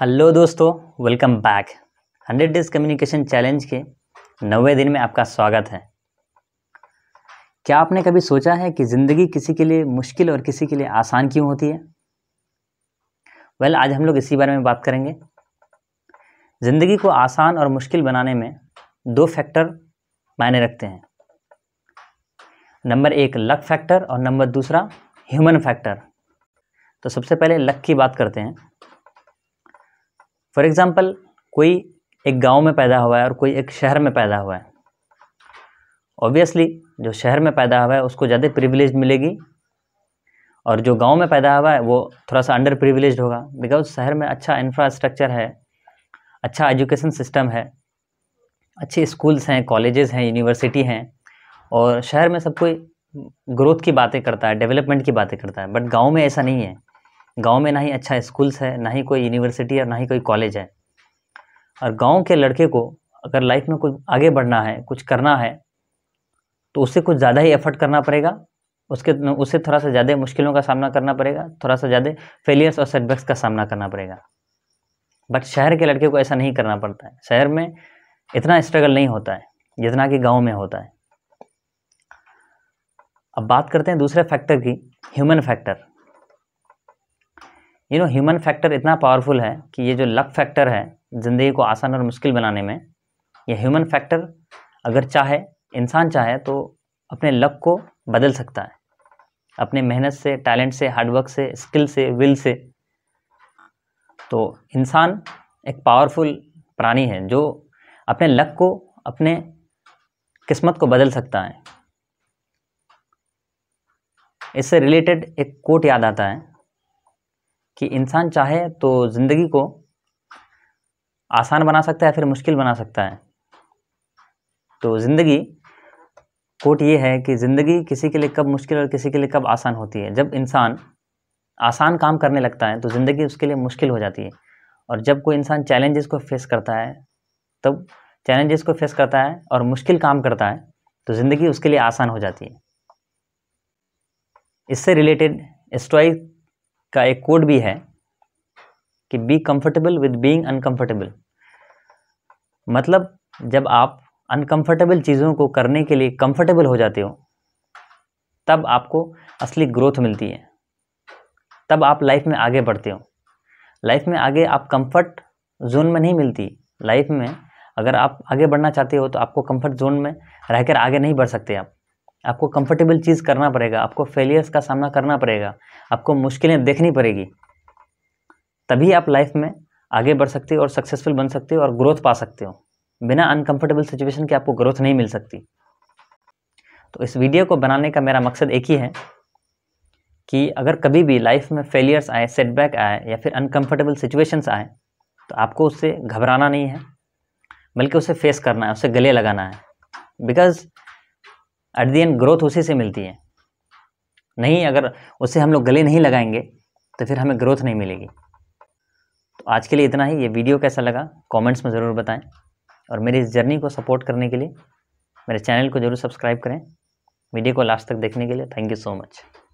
hello दोस्तों welcome back hundred days communication challenge के नवे दिन में आपका स्वागत है क्या आपने कभी सोचा है कि ज़िंदगी किसी के लिए मुश्किल और किसी के लिए आसान क्यों होती है वेल well, आज हम लोग इसी बारे में बात करेंगे ज़िंदगी को आसान और मुश्किल बनाने में दो फैक्टर मायने रखते हैं नंबर एक लक फैक्टर और नंबर दूसरा ह्यूमन फैक्टर तो सबसे पहले लक की बात करते हैं फॉर एग्ज़ाम्पल कोई एक गांव में पैदा हुआ है और कोई एक शहर में पैदा हुआ है ऑब्वियसली जो शहर में पैदा हुआ है उसको ज़्यादा प्रिविलेज मिलेगी और जो गांव में पैदा हुआ है वो थोड़ा सा अंडर प्रिविलेज होगा बिकॉज शहर में अच्छा इंफ्रास्ट्रक्चर है अच्छा एजुकेशन सिस्टम है अच्छे स्कूल्स हैं कॉलेजेस हैं यूनिवर्सिटी हैं और शहर में सब कोई ग्रोथ की बातें करता है डेवलपमेंट की बातें करता है बट गाँव में ऐसा नहीं है गांव में ना ही अच्छा स्कूल्स है ना ही कोई यूनिवर्सिटी है ना ही कोई कॉलेज है और गांव के लड़के को अगर लाइफ में कुछ आगे बढ़ना है कुछ करना है तो उससे कुछ ज़्यादा ही एफर्ट करना पड़ेगा उसके उससे थोड़ा सा ज़्यादा मुश्किलों का सामना करना पड़ेगा थोड़ा सा ज़्यादा फेलियर्स और सेटबैक्स का सामना करना पड़ेगा बट शहर के लड़के को ऐसा नहीं करना पड़ता है शहर में इतना स्ट्रगल नहीं होता है जितना कि गाँव में होता है अब बात करते हैं दूसरे फैक्टर की human factor you know human factor इतना पावरफुल है कि ये जो लक फैक्टर है ज़िंदगी को आसान और मुश्किल बनाने में ये ह्यूमन फैक्टर अगर चाहे इंसान चाहे तो अपने लक को बदल सकता है अपने मेहनत से टैलेंट से हार्डवर्क से स्किल से विल से तो इंसान एक पावरफुल प्राणी है जो अपने लक को अपने किस्मत को बदल सकता है इससे रिलेटेड एक कोट याद आता है कि इंसान चाहे तो ज़िंदगी को आसान बना सकता है फिर मुश्किल बना सकता है तो ज़िंदगी कोट ये है कि ज़िंदगी किसी के लिए कब मुश्किल और किसी के लिए कब आसान होती है जब इंसान आसान काम करने लगता है तो ज़िंदगी उसके लिए मुश्किल हो जाती है और जब कोई इंसान चैलेंजेस को फेस करता है तब चैलेंजेस को फेस करता है और मुश्किल काम करता है तो ज़िंदगी उसके लिए आसान हो जाती है इससे रिलेटेड स्टोइक का एक कोड भी है कि be comfortable with being uncomfortable मतलब जब आप अनकंफर्टेबल चीज़ों को करने के लिए कंफर्टेबल हो जाते हो तब आपको असली ग्रोथ मिलती है तब आप लाइफ में आगे बढ़ते हो लाइफ में आगे आप कंफर्ट जोन में नहीं मिलती लाइफ में अगर आप आगे बढ़ना चाहते हो तो आपको कंफर्ट जोन में रहकर आगे नहीं बढ़ सकते आप आपको कंफर्टेबल चीज़ करना पड़ेगा आपको फेलियर्स का सामना करना पड़ेगा आपको मुश्किलें देखनी पड़ेगी तभी आप लाइफ में आगे बढ़ सकते हो और सक्सेसफुल बन सकते हो और ग्रोथ पा सकते हो बिना अनकंफर्टेबल सिचुएशन के आपको ग्रोथ नहीं मिल सकती तो इस वीडियो को बनाने का मेरा मकसद एक ही है कि अगर कभी भी लाइफ में फेलियर्स आए सेटबैक आए या फिर अनकंफर्टेबल सिचुएशंस आए तो आपको उससे घबराना नहीं है बल्कि उसे फेस करना है उसे गले लगाना है because at the end growth उसी से मिलती है नहीं अगर उससे हम लोग गले नहीं लगाएंगे तो फिर हमें ग्रोथ नहीं मिलेगी तो आज के लिए इतना ही ये वीडियो कैसा लगा कमेंट्स में ज़रूर बताएं और मेरी इस जर्नी को सपोर्ट करने के लिए मेरे चैनल को ज़रूर सब्सक्राइब करें वीडियो को लास्ट तक देखने के लिए थैंक यू सो मच